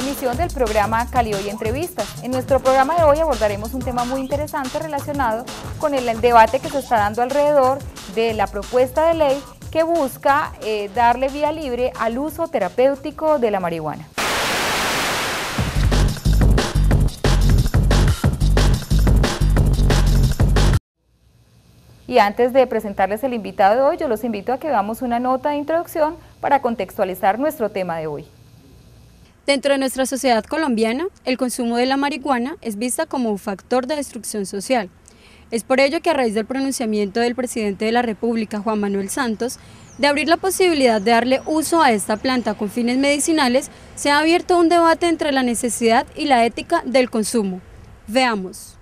emisión del programa Cali Hoy Entrevistas. En nuestro programa de hoy abordaremos un tema muy interesante relacionado con el debate que se está dando alrededor de la propuesta de ley que busca eh, darle vía libre al uso terapéutico de la marihuana. Y antes de presentarles el invitado de hoy, yo los invito a que veamos una nota de introducción para contextualizar nuestro tema de hoy. Dentro de nuestra sociedad colombiana, el consumo de la marihuana es vista como un factor de destrucción social. Es por ello que a raíz del pronunciamiento del presidente de la República, Juan Manuel Santos, de abrir la posibilidad de darle uso a esta planta con fines medicinales, se ha abierto un debate entre la necesidad y la ética del consumo. Veamos.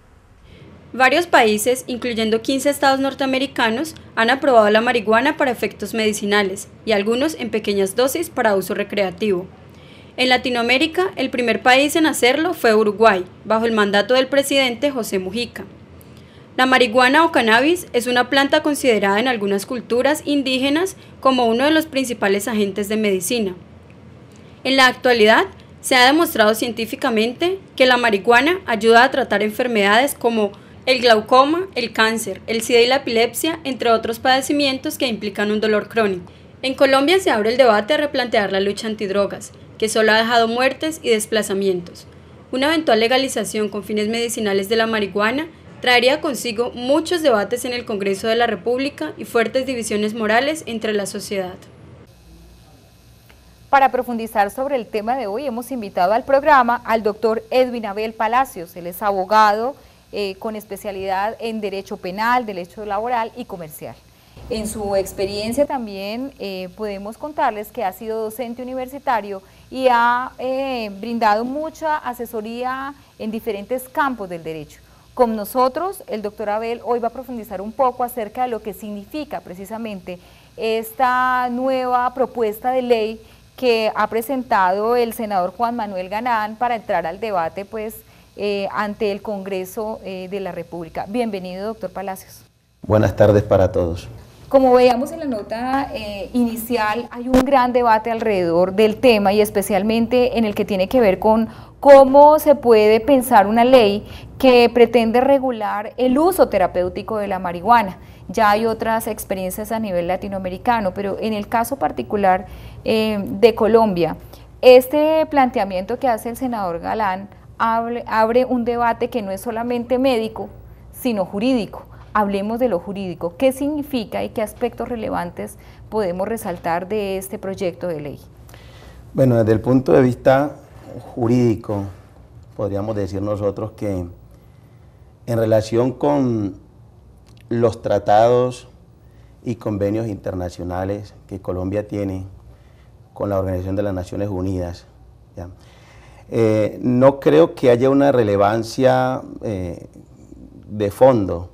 Varios países, incluyendo 15 estados norteamericanos, han aprobado la marihuana para efectos medicinales y algunos en pequeñas dosis para uso recreativo. En Latinoamérica, el primer país en hacerlo fue Uruguay, bajo el mandato del presidente José Mujica. La marihuana o cannabis es una planta considerada en algunas culturas indígenas como uno de los principales agentes de medicina. En la actualidad, se ha demostrado científicamente que la marihuana ayuda a tratar enfermedades como el glaucoma, el cáncer, el SIDA y la epilepsia, entre otros padecimientos que implican un dolor crónico. En Colombia se abre el debate a replantear la lucha antidrogas, que solo ha dejado muertes y desplazamientos. Una eventual legalización con fines medicinales de la marihuana traería consigo muchos debates en el Congreso de la República y fuertes divisiones morales entre la sociedad. Para profundizar sobre el tema de hoy, hemos invitado al programa al doctor Edwin Abel Palacios. Él es abogado eh, con especialidad en Derecho Penal, Derecho Laboral y Comercial. En su experiencia también eh, podemos contarles que ha sido docente universitario y ha eh, brindado mucha asesoría en diferentes campos del derecho. Con nosotros, el doctor Abel hoy va a profundizar un poco acerca de lo que significa precisamente esta nueva propuesta de ley que ha presentado el senador Juan Manuel Ganán para entrar al debate pues, eh, ante el Congreso eh, de la República. Bienvenido, doctor Palacios. Buenas tardes para todos. Como veíamos en la nota eh, inicial, hay un gran debate alrededor del tema y especialmente en el que tiene que ver con cómo se puede pensar una ley que pretende regular el uso terapéutico de la marihuana. Ya hay otras experiencias a nivel latinoamericano, pero en el caso particular eh, de Colombia, este planteamiento que hace el senador Galán abre un debate que no es solamente médico, sino jurídico hablemos de lo jurídico. ¿Qué significa y qué aspectos relevantes podemos resaltar de este proyecto de ley? Bueno, desde el punto de vista jurídico, podríamos decir nosotros que en relación con los tratados y convenios internacionales que Colombia tiene con la Organización de las Naciones Unidas, eh, no creo que haya una relevancia eh, de fondo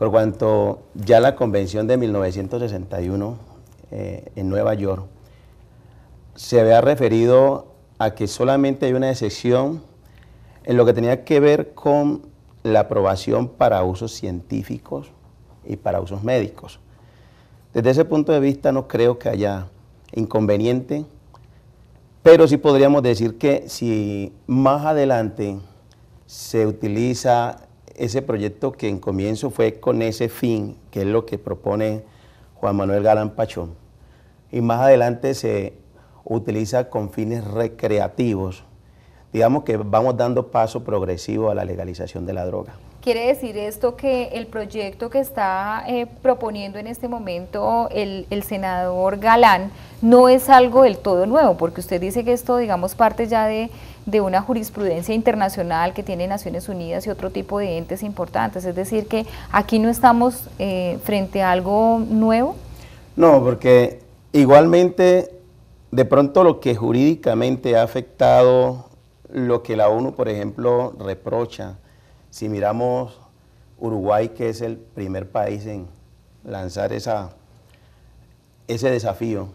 por cuanto ya la convención de 1961 eh, en Nueva York se había referido a que solamente hay una excepción en lo que tenía que ver con la aprobación para usos científicos y para usos médicos. Desde ese punto de vista no creo que haya inconveniente, pero sí podríamos decir que si más adelante se utiliza ese proyecto que en comienzo fue con ese fin, que es lo que propone Juan Manuel Galán Pachón, y más adelante se utiliza con fines recreativos, digamos que vamos dando paso progresivo a la legalización de la droga. ¿Quiere decir esto que el proyecto que está eh, proponiendo en este momento el, senador Galán no es algo del todo nuevo? Porque usted dice que esto, digamos, parte ya de, de una jurisprudencia internacional que tiene Naciones Unidas y otro tipo de entes importantes. Es decir, que aquí no estamos eh, frente a algo nuevo. No, porque igualmente de pronto lo que jurídicamente ha afectado lo que la ONU, por ejemplo, reprocha, si miramos Uruguay, que es el primer país en lanzar esa, ese desafío,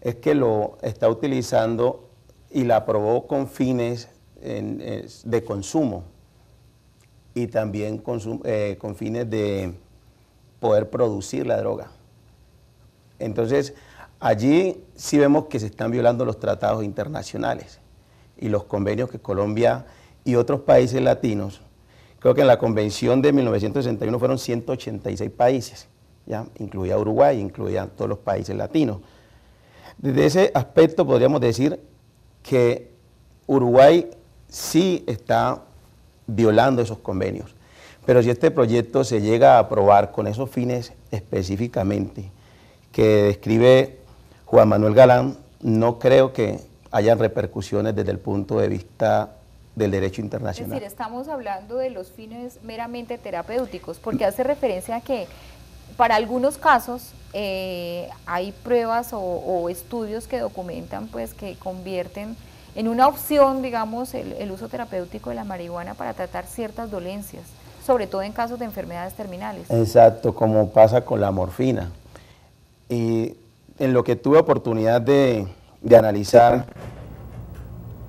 es que lo está utilizando y la aprobó con fines de consumo y también eh, con fines de poder producir la droga. Entonces, allí sí vemos que se están violando los tratados internacionales y los convenios que Colombia y otros países latinos, creo que en la convención de 1961 fueron 186 países, ¿ya? incluía Uruguay, incluía todos los países latinos. Desde ese aspecto podríamos decir que Uruguay sí está violando esos convenios. Pero si este proyecto se llega a aprobar con esos fines específicamente que describe Juan Manuel Galán, no creo que hayan repercusiones desde el punto de vista del derecho internacional. Es decir, estamos hablando de los fines meramente terapéuticos, porque hace referencia a que para algunos casos eh, hay pruebas o, estudios que documentan pues que convierten en una opción, digamos, el, uso terapéutico de la marihuana para tratar ciertas dolencias, sobre todo en casos de enfermedades terminales. Exacto, como pasa con la morfina. Y en lo que tuve oportunidad de, analizar,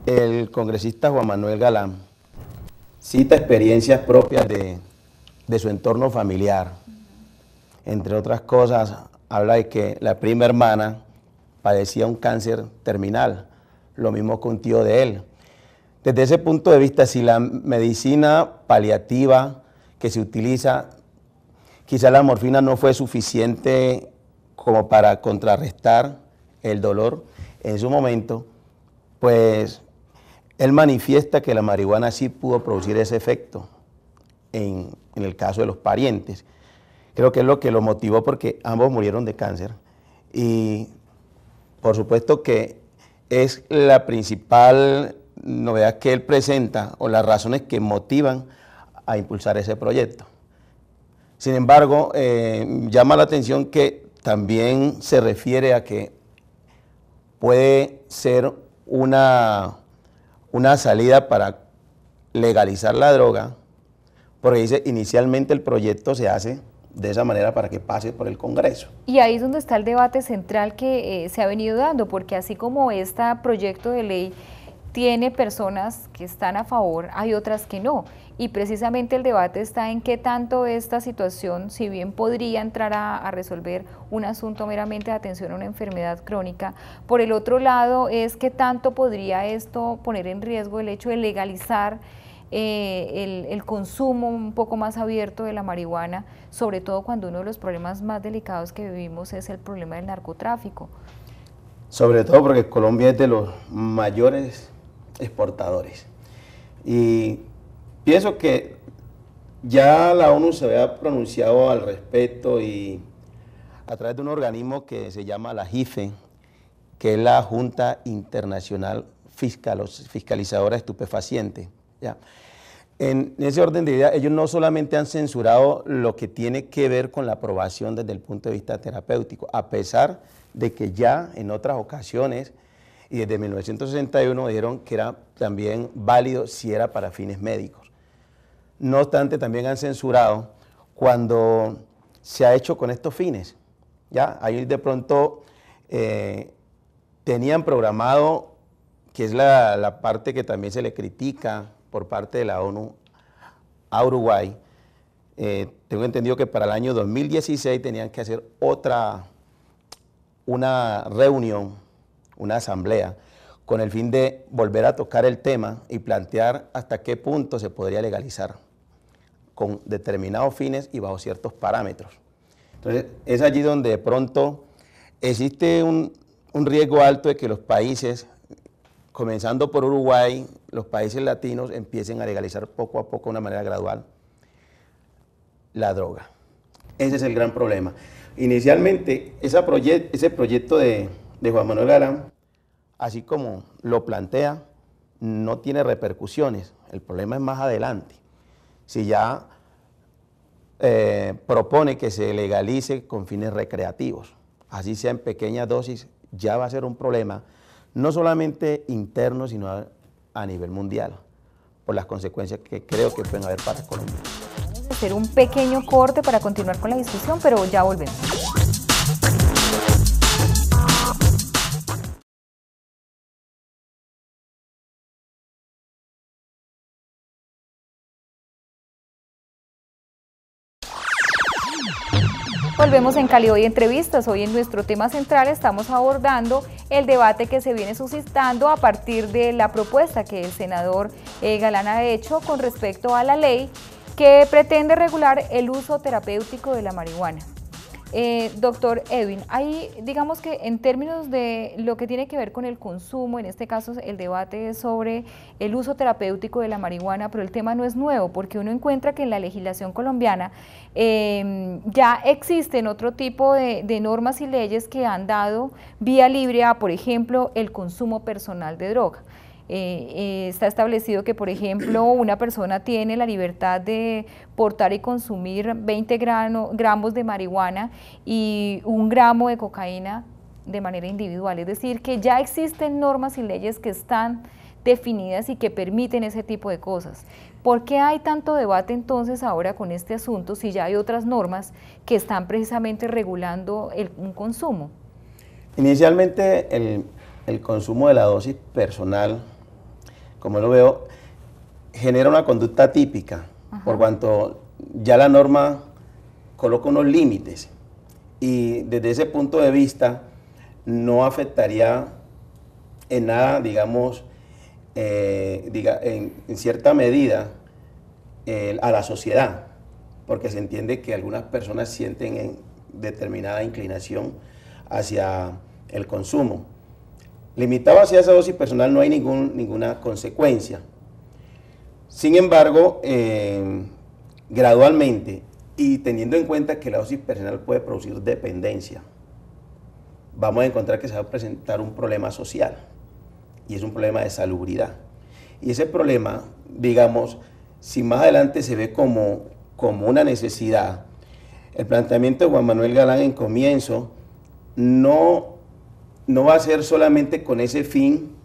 el congresista Juan Manuel Galán cita experiencias propias de su entorno familiar, entre otras cosas, habla de que la prima hermana padecía un cáncer terminal, lo mismo con un tío de él. Desde ese punto de vista, si la medicina paliativa que se utiliza, quizá la morfina no fue suficiente como para contrarrestar el dolor en su momento, pues él manifiesta que la marihuana sí pudo producir ese efecto en, en el caso de los parientes creo que es lo que lo motivó porque ambos murieron de cáncer. Y por supuesto que es la principal novedad que él presenta o las razones que motivan a impulsar ese proyecto. Sin embargo, eh, llama la atención que también se refiere a que puede ser una, una salida para legalizar la droga, porque dice, inicialmente el proyecto se hace de esa manera para que pase por el Congreso. Y ahí es donde está el debate central que eh, se ha venido dando, porque así como este proyecto de ley tiene personas que están a favor, hay otras que no. Y precisamente el debate está en qué tanto esta situación, si bien podría entrar a, a, resolver un asunto meramente de atención a una enfermedad crónica, por el otro lado es qué tanto podría esto poner en riesgo el hecho de legalizar eh, el, consumo un poco más abierto de la marihuana, sobre todo cuando uno de los problemas más delicados que vivimos es el problema del narcotráfico. Sobre todo porque Colombia es de los mayores exportadores. Y pienso que ya la ONU se había pronunciado al respecto y a través de un organismo que se llama la JIFE, que es la Junta Internacional Fiscal, Fiscalizadora Estupefaciente en ese orden de idea, ellos no solamente han censurado lo que tiene que ver con la aprobación desde el punto de vista terapéutico, a pesar de que ya en otras ocasiones y desde 1961 dijeron que era también válido si era para fines médicos. No obstante, también han censurado cuando se ha hecho con estos fines. Ya, ahí de pronto eh, tenían programado, que es la parte que también se le critica por parte de la ONU a Uruguay. Eh, tengo entendido que para el año 2016 tenían que hacer otra, una reunión, una asamblea, con el fin de volver a tocar el tema y plantear hasta qué punto se podría legalizar con determinados fines y bajo ciertos parámetros. Entonces, es allí donde de pronto existe un, un riesgo alto de que los países, comenzando por Uruguay, los países latinos empiecen a legalizar poco a poco, de una manera gradual, la droga. Ese es el gran problema. Inicialmente, ese proyecto de, Juan Manuel Galán, así como lo plantea, no tiene repercusiones. El problema es más adelante. Si ya eh, propone que se legalice con fines recreativos, así sea en pequeñas dosis, ya va a ser un problema, no solamente interno, sino a nivel mundial por las consecuencias que creo que pueden haber para Colombia. voy a hacer un pequeño corte para continuar con la discusión, pero ya volvemos. vemos en Cali Hoy Entrevistas. Hoy en nuestro tema central estamos abordando el debate que se viene suscitando a partir de la propuesta que el senador eh, Galán ha hecho con respecto a la ley que pretende regular el uso terapéutico de la marihuana. Eh, doctor Edwin, ahí digamos que en términos de lo que tiene que ver con el consumo, en este caso el debate es sobre el uso terapéutico de la marihuana, pero el tema no es nuevo porque uno encuentra que en la legislación colombiana em, ya existen otro tipo de, de, normas y leyes que han dado vía libre a, por ejemplo, el consumo personal de droga. Eh, está establecido que, por ejemplo, una persona tiene la libertad de portar y consumir 20 gramos de marihuana y un gramo de cocaína de manera individual. Es decir, que ya existen normas y leyes que están definidas y que permiten ese tipo de cosas. ¿Por qué hay tanto debate entonces ahora con este asunto si ya hay otras normas que están precisamente regulando el, un consumo? Inicialmente el consumo de la dosis personal como lo veo, genera una conducta típica, por cuanto ya la norma coloca unos límites y desde ese punto de vista no afectaría en nada, digamos, eh, en, cierta medida a la sociedad, porque se entiende que algunas personas sienten en determinada inclinación hacia el consumo. Limitado hacia esa dosis personal no hay ningún, ninguna consecuencia. Sin embargo, eh, gradualmente y teniendo en cuenta que la dosis personal puede producir dependencia, vamos a encontrar que se va a presentar un problema social y es un problema de salubridad. Y ese problema, digamos, si más adelante se ve como, como una necesidad, el planteamiento de Juan Manuel Galán en comienzo no no va a ser solamente con ese fin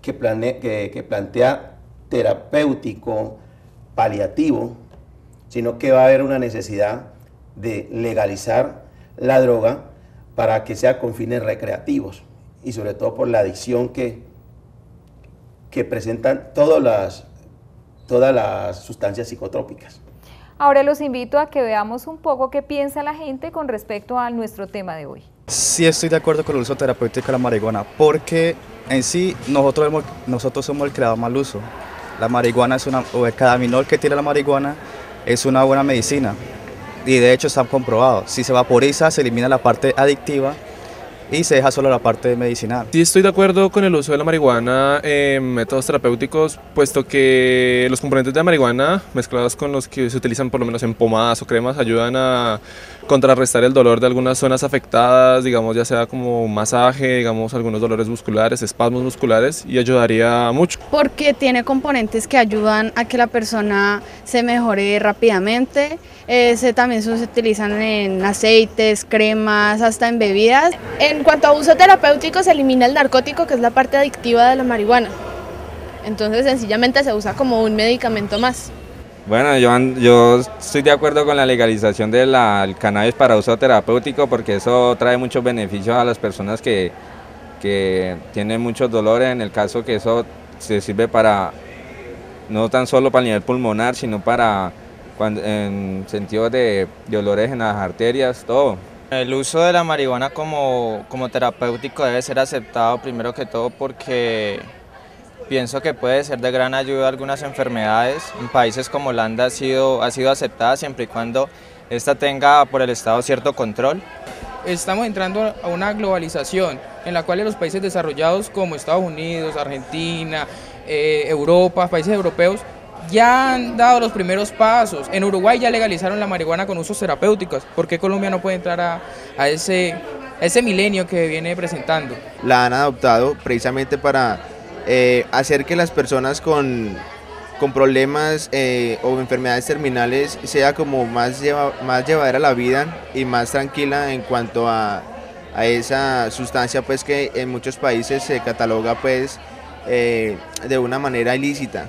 que, plantea terapéutico, paliativo, sino que va a haber una necesidad de legalizar la droga para que sea con fines recreativos y sobre todo por la adicción que, que presentan todas las, todas las sustancias psicotrópicas. Ahora los invito a que veamos un poco qué piensa la gente con respecto a nuestro tema de hoy. Sí estoy de acuerdo con el uso terapéutico de la marihuana, porque en sí nosotros, nosotros somos el creador mal uso. La marihuana es una, o el menor que tiene la marihuana es una buena medicina y de hecho está comprobado. Si se vaporiza se elimina la parte adictiva y se deja solo la parte medicinal. Sí, estoy de acuerdo con el uso de la marihuana en métodos terapéuticos, puesto que los componentes de la marihuana, mezclados con los que se utilizan por lo menos en pomadas o cremas, ayudan a contrarrestar el dolor de algunas zonas afectadas, digamos, ya sea como masaje, digamos, algunos dolores musculares, espasmos musculares, y ayudaría mucho. Porque tiene componentes que ayudan a que la persona se mejore rápidamente eh, también se utilizan en aceites, cremas, hasta en bebidas. En cuanto a uso terapéutico, se elimina el narcótico, que es la parte adictiva de la marihuana. Entonces, sencillamente se usa como un medicamento más. Bueno, yo, yo estoy de acuerdo con la legalización del cannabis para uso terapéutico porque eso trae muchos beneficios a las personas que, que tienen muchos dolores, en el caso que eso se sirve para no tan solo para el nivel pulmonar, sino para en sentido de, de, olores en las arterias, todo. El uso de la marihuana como, como terapéutico debe ser aceptado primero que todo porque pienso que puede ser de gran ayuda a algunas enfermedades. En países como Holanda ha sido, ha sido aceptada siempre y cuando esta tenga por el Estado cierto control. Estamos entrando a una globalización en la cual los países desarrollados como Estados Unidos, Argentina, eh, Europa, países europeos ya han dado los primeros pasos. En Uruguay ya legalizaron la marihuana con usos terapéuticos. ¿Por qué Colombia no puede entrar a, ese, milenio que viene presentando? La han adoptado precisamente para eh, hacer que las personas con, problemas eh, o enfermedades terminales sea como más, más llevadera la vida y más tranquila en cuanto a, esa sustancia pues que en muchos países se cataloga pues eh, de una manera ilícita.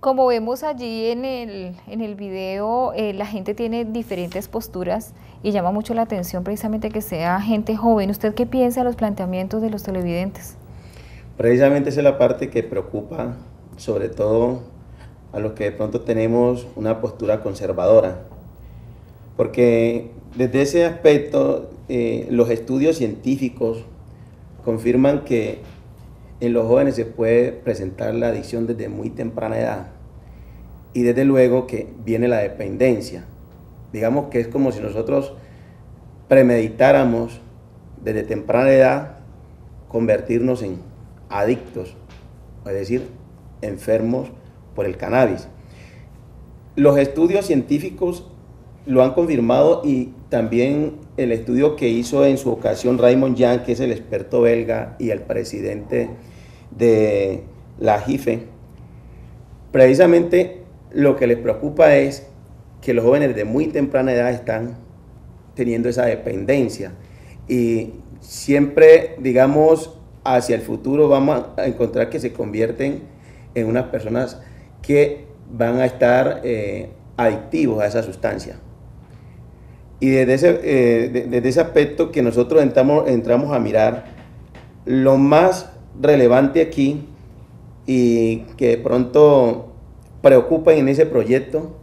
Como vemos allí en el, en video, eh, la gente tiene diferentes posturas y llama mucho la atención precisamente que sea gente joven. ¿Usted qué piensa de los planteamientos de los televidentes? Precisamente esa es la parte que preocupa sobre todo a los que de pronto tenemos una postura conservadora. Porque desde ese aspecto eh, los estudios científicos confirman que en los jóvenes se puede presentar la adicción desde muy temprana edad y desde luego que viene la dependencia. Digamos que es como si nosotros premeditáramos desde temprana edad convertirnos en adictos, es decir, enfermos por el cannabis. Los estudios científicos lo han confirmado y también el estudio que hizo en su ocasión Raymond Young, que es el experto belga y el presidente de la JIFE, precisamente lo que les preocupa es que los jóvenes de muy temprana edad están teniendo esa dependencia. Y siempre, digamos, hacia el futuro vamos a encontrar que se convierten en unas personas que van a estar eh, adictivos a esa sustancia. Y desde ese, eh, desde ese aspecto que nosotros entramos, entramos a mirar, lo más relevante aquí y que de pronto preocupa en ese proyecto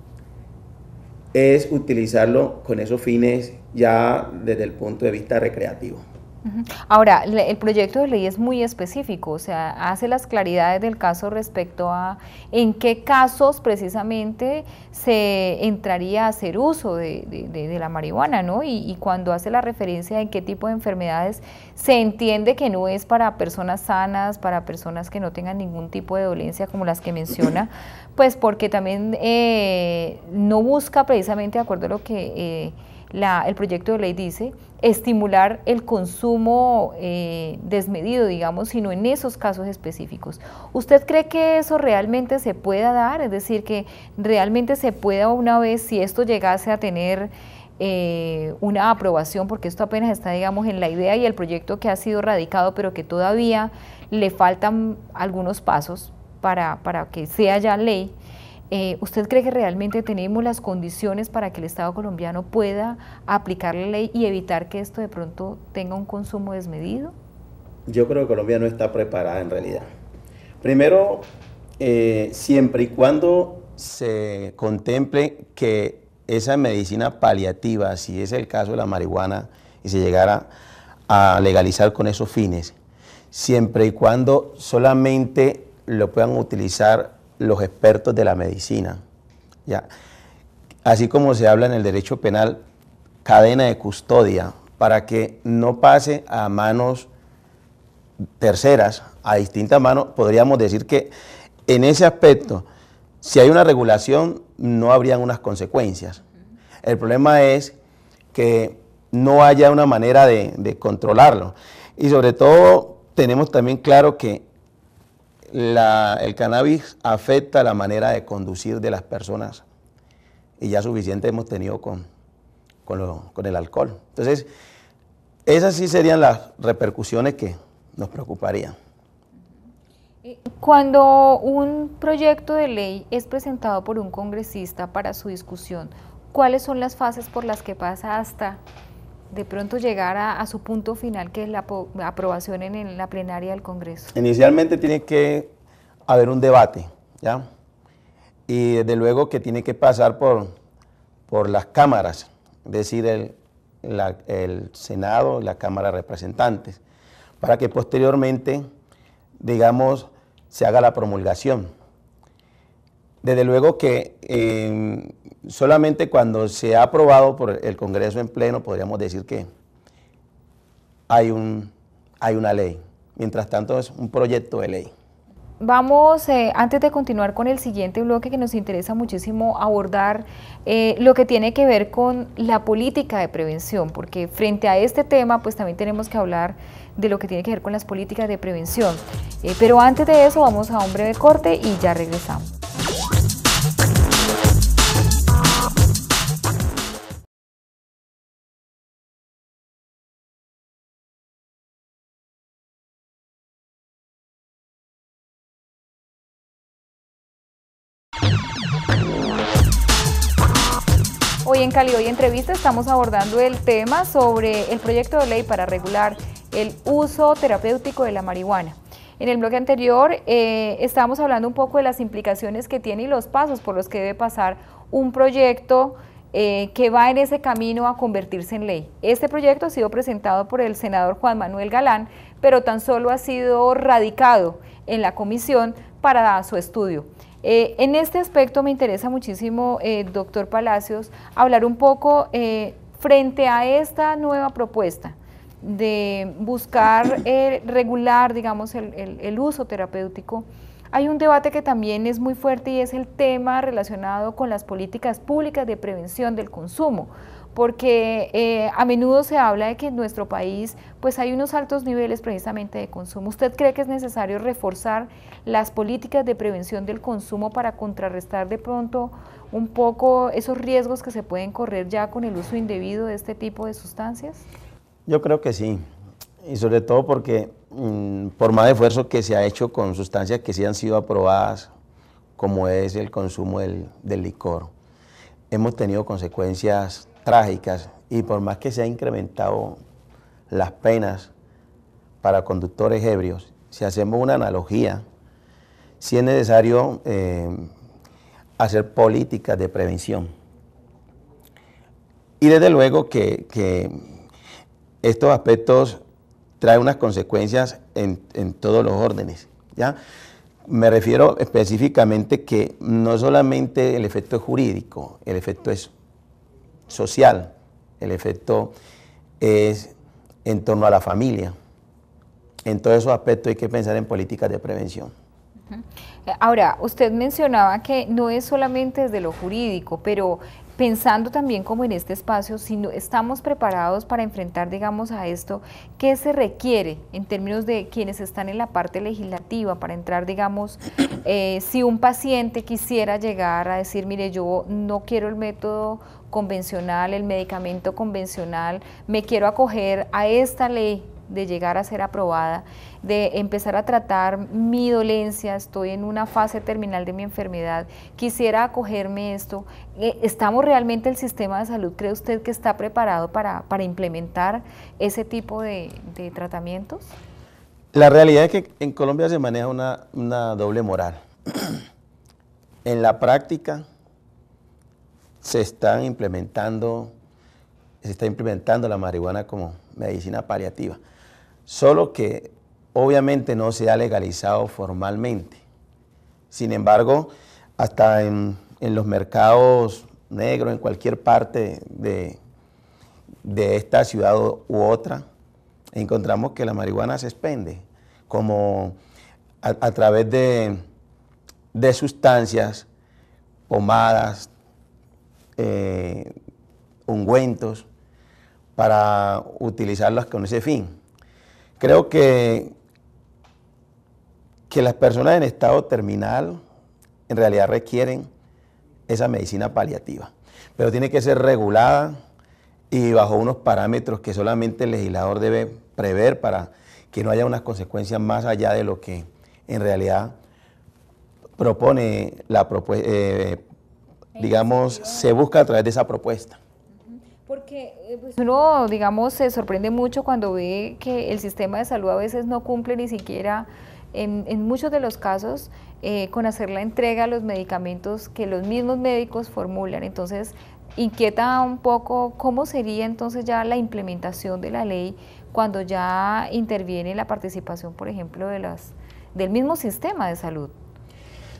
es utilizarlo con esos fines ya desde el punto de vista recreativo. Ahora, el proyecto de ley es muy específico, o sea, hace las claridades del caso respecto a en qué casos precisamente se entraría a hacer uso de, la marihuana, ¿no? Y, cuando hace la referencia en qué tipo de enfermedades se entiende que no es para personas sanas, para personas que no tengan ningún tipo de dolencia como las que menciona, pues porque también eh, no busca precisamente, de acuerdo a lo que... Eh, el proyecto de ley dice, estimular el consumo eh, desmedido, digamos, sino en esos casos específicos. ¿Usted cree que eso realmente se pueda dar? Es decir, que realmente se pueda una vez, si esto llegase a tener eh, una aprobación, porque esto apenas está, digamos, en la idea y el proyecto que ha sido radicado, pero que todavía le faltan algunos pasos para, para que sea ya ley, eh, ¿Usted cree que realmente tenemos las condiciones para que el Estado colombiano pueda aplicar la ley y evitar que esto de pronto tenga un consumo desmedido? Yo creo que Colombia no está preparada en realidad. Primero, eh, siempre y cuando se contemple que esa medicina paliativa, si es el caso de la marihuana y se llegara a legalizar con esos fines, siempre y cuando solamente lo puedan utilizar los expertos de la medicina. ¿ya? Así como se habla en el derecho penal, cadena de custodia, para que no pase a manos terceras, a distintas manos, podríamos decir que en ese aspecto, si hay una regulación, no habrían unas consecuencias. El problema es que no haya una manera de, de controlarlo. Y sobre todo tenemos también claro que el cannabis afecta la manera de conducir de las personas. Y ya suficiente hemos tenido con, con el alcohol. Entonces, esas sí serían las repercusiones que nos preocuparían. Eh, cuando un proyecto de ley es presentado por un congresista para su discusión, ¿cuáles son las fases por las que pasa hasta de pronto llegar a, su punto final, que es la aprobación en, la plenaria del Congreso? Inicialmente tiene que haber un debate, ¿ya? Y desde luego que tiene que pasar por, por las cámaras, es decir, el, Senado, la Cámara de Representantes, para que posteriormente, digamos, se haga la promulgación. Desde luego que eh, Solamente cuando se ha aprobado por el Congreso en pleno podríamos decir que hay, una ley. Mientras tanto es un proyecto de ley. Vamos, eh, antes de continuar con el siguiente bloque que nos interesa muchísimo abordar eh, lo que tiene que ver con la política de prevención, porque frente a este tema pues también tenemos que hablar de lo que tiene que ver con las políticas de prevención. Eh, pero antes de eso vamos a un breve corte y ya regresamos. en Cali Hoy Entrevista estamos abordando el tema sobre el proyecto de ley para regular el uso terapéutico de la marihuana. En el bloque anterior eh, estábamos hablando un poco de las implicaciones que tiene y los pasos por los que debe pasar un proyecto eh, que va en ese camino a convertirse en ley. Este proyecto ha sido presentado por el senador Juan Manuel Galán, pero tan solo ha sido radicado en la comisión para su estudio. Eh, en este aspecto me interesa muchísimo, eh, doctor Palacios, hablar un poco eh, frente a esta nueva propuesta de buscar regular, digamos, el uso terapéutico. Hay un debate que también es muy fuerte y es el tema relacionado con las políticas públicas de prevención del consumo porque eh, a menudo se habla de que en nuestro país pues hay unos altos niveles precisamente de consumo. ¿Usted cree que es necesario reforzar las políticas de prevención del consumo para contrarrestar de pronto un poco esos riesgos que se pueden correr ya con el uso indebido de este tipo de sustancias? Yo creo que sí, y sobre todo porque mm, por más esfuerzo que se ha hecho con sustancias que sí han sido aprobadas, como es el consumo del, del licor, hemos tenido consecuencias trágicas y por más que se han incrementado las penas para conductores ebrios, si hacemos una analogía, si es necesario eh, hacer políticas de prevención. Y desde luego que, estos aspectos traen unas consecuencias en, en todos los órdenes. ¿ya? Me refiero específicamente que no solamente el efecto jurídico, el efecto es social, el efecto es en torno a la familia. En todos esos aspectos hay que pensar en políticas de prevención. Ahora, usted mencionaba que no es solamente desde lo jurídico, pero pensando también como en este espacio, si no estamos preparados para enfrentar, digamos, a esto, ¿qué se requiere en términos de quienes están en la parte legislativa para entrar, digamos, eh, si un paciente quisiera llegar a decir, mire, yo no quiero el método convencional, el medicamento convencional, me quiero acoger a esta ley de llegar a ser aprobada, de empezar a tratar mi dolencia, estoy en una fase terminal de mi enfermedad, quisiera acogerme esto. Eh, ¿Estamos realmente el sistema de salud, cree usted que está preparado para, implementar ese tipo de, tratamientos? La realidad es que en Colombia se maneja una, una doble moral. en la práctica se están implementando se está implementando la marihuana como medicina paliativa solo que obviamente no se ha legalizado formalmente. Sin embargo, hasta en, los mercados negros, en cualquier parte de, esta ciudad u otra, encontramos que la marihuana se expende, como a, través de, sustancias, pomadas, eh, ungüentos, para utilizarlas con ese fin. Creo que, que las personas en estado terminal en realidad requieren esa medicina paliativa, pero tiene que ser regulada y bajo unos parámetros que solamente el legislador debe prever para que no haya unas consecuencias más allá de lo que en realidad propone la propuesta, eh, digamos, se busca a través de esa propuesta. Porque eh, pues, uno, digamos, se sorprende mucho cuando ve que el sistema de salud a veces no cumple ni siquiera, en, muchos de los casos, eh, con hacer la entrega de los medicamentos que los mismos médicos formulan. Entonces, inquieta un poco cómo sería entonces ya la implementación de la ley cuando ya interviene la participación, por ejemplo, de las, del mismo sistema de salud.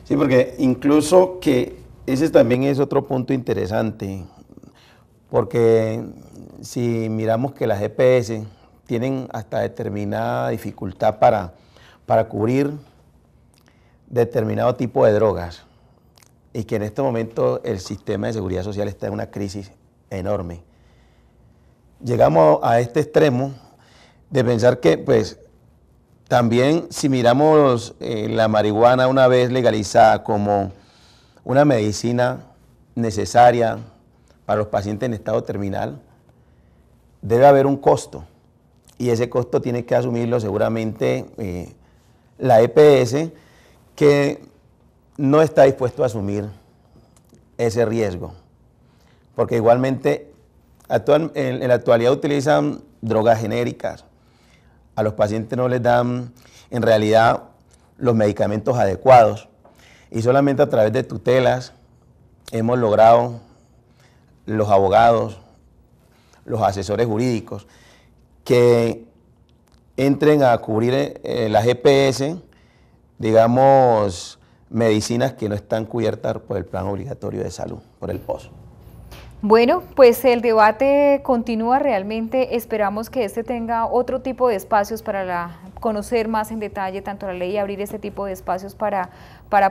Sí, porque incluso que ese también es otro punto interesante porque si miramos que las GPS e tienen hasta determinada dificultad para, cubrir determinado tipo de drogas y que en este momento el sistema de seguridad social está en una crisis enorme. Llegamos a este extremo de pensar que, pues, también si miramos eh, la marihuana una vez legalizada como una medicina necesaria, para los pacientes en estado terminal, debe haber un costo y ese costo tiene que asumirlo seguramente eh, la EPS que no está dispuesto a asumir ese riesgo. Porque igualmente en, la actualidad utilizan drogas genéricas. A los pacientes no les dan en realidad los medicamentos adecuados. Y solamente a través de tutelas hemos logrado los abogados, los asesores jurídicos, que entren a cubrir eh, eh, las EPS, digamos, medicinas que no están cubiertas por el plan obligatorio de salud, por el POS. Bueno, pues el debate continúa realmente. Esperamos que este tenga otro tipo de espacios para conocer más en detalle tanto la ley y abrir este tipo de espacios para,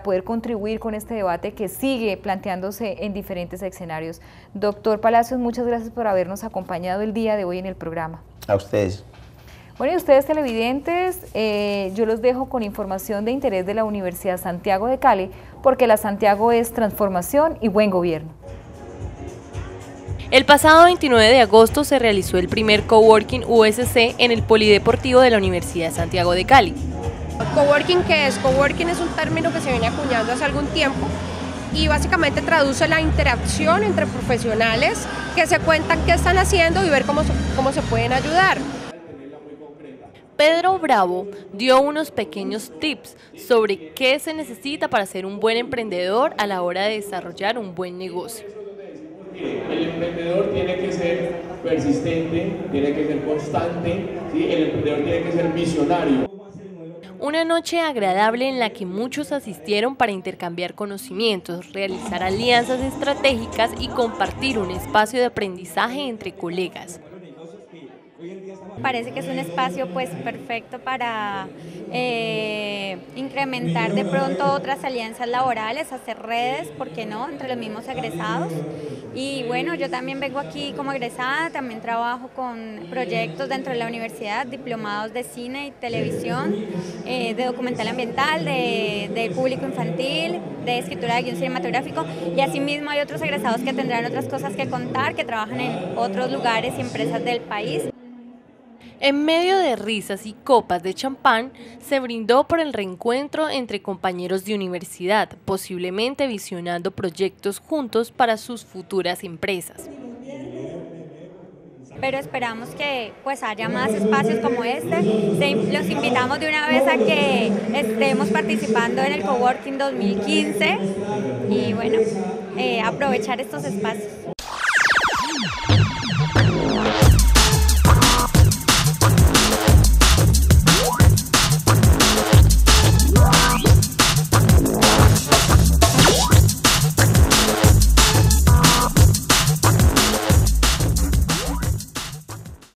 poder contribuir con este debate que sigue planteándose en diferentes escenarios. Doctor Palacios, muchas gracias por habernos acompañado el día de hoy en el programa. A ustedes. Bueno, y ustedes televidentes, eh, yo los dejo con información de interés de la Universidad Santiago de Cali, porque la Santiago es transformación y buen gobierno. El pasado 29 de agosto se realizó el primer coworking USC en el Polideportivo de la Universidad de Santiago de Cali. Coworking, ¿qué es? Coworking es un término que se viene acuñando hace algún tiempo y básicamente traduce la interacción entre profesionales que se cuentan qué están haciendo y ver cómo, cómo se pueden ayudar. Pedro Bravo dio unos pequeños tips sobre qué se necesita para ser un buen emprendedor a la hora de desarrollar un buen negocio el emprendedor tiene que ser persistente, tiene que ser constante, el emprendedor tiene que ser visionario. Una noche agradable en la que muchos asistieron para intercambiar conocimientos, realizar alianzas estratégicas y compartir un espacio de aprendizaje entre colegas parece que es un espacio pues perfecto para eh, incrementar de pronto otras alianzas laborales, hacer redes, ¿por qué no?, entre los mismos egresados. Y bueno, yo también vengo aquí como egresada, también trabajo con proyectos dentro de la universidad, diplomados de cine y televisión, eh, de documental ambiental, de, de, público infantil, de escritura de guión cinematográfico y asimismo hay otros egresados que tendrán otras cosas que contar, que trabajan en otros lugares y empresas del país. En medio de risas y copas de champán, se brindó por el reencuentro entre compañeros de universidad, posiblemente visionando proyectos juntos para sus futuras empresas. Pero esperamos que pues haya más espacios como este. Los invitamos de una vez a que estemos participando en el Coworking 2015 y bueno, eh, aprovechar estos espacios.